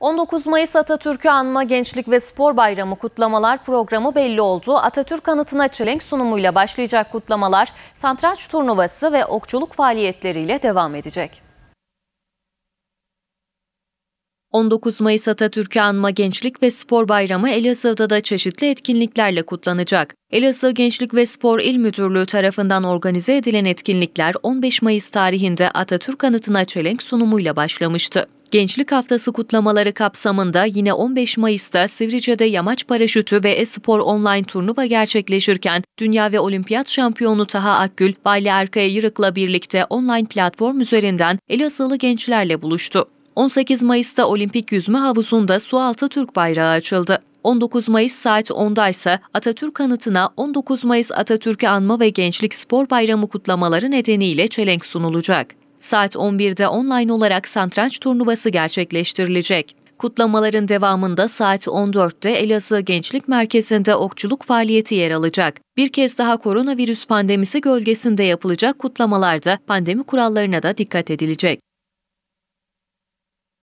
19 Mayıs Atatürk'ü anma Gençlik ve Spor Bayramı kutlamalar programı belli oldu. Atatürk anıtına çelenk sunumuyla başlayacak kutlamalar satranç turnuvası ve okçuluk faaliyetleriyle devam edecek. 19 Mayıs Atatürk'ü anma Gençlik ve Spor Bayramı Elazığ'da da çeşitli etkinliklerle kutlanacak. Elazığ Gençlik ve Spor İl Müdürlüğü tarafından organize edilen etkinlikler 15 Mayıs tarihinde Atatürk anıtına çelenk sunumuyla başlamıştı. Gençlik Haftası kutlamaları kapsamında yine 15 Mayıs'ta Sivrice'de yamaç paraşütü ve e-spor online turnuva gerçekleşirken dünya ve olimpiyat şampiyonu Taha Akgül, Bayli Erkaya Yırık'la birlikte online platform üzerinden Elazığlı gençlerle buluştu. 18 Mayıs'ta olimpik yüzme havuzunda sualtı Türk bayrağı açıldı. 19 Mayıs saat 10'da ise Atatürk Anıtına 19 Mayıs Atatürk'ü Anma ve Gençlik Spor Bayramı kutlamaları nedeniyle çelenk sunulacak. Saat 11'de online olarak santranç turnuvası gerçekleştirilecek. Kutlamaların devamında saat 14'te Elazığ Gençlik Merkezi'nde okçuluk faaliyeti yer alacak. Bir kez daha koronavirüs pandemisi gölgesinde yapılacak kutlamalarda pandemi kurallarına da dikkat edilecek.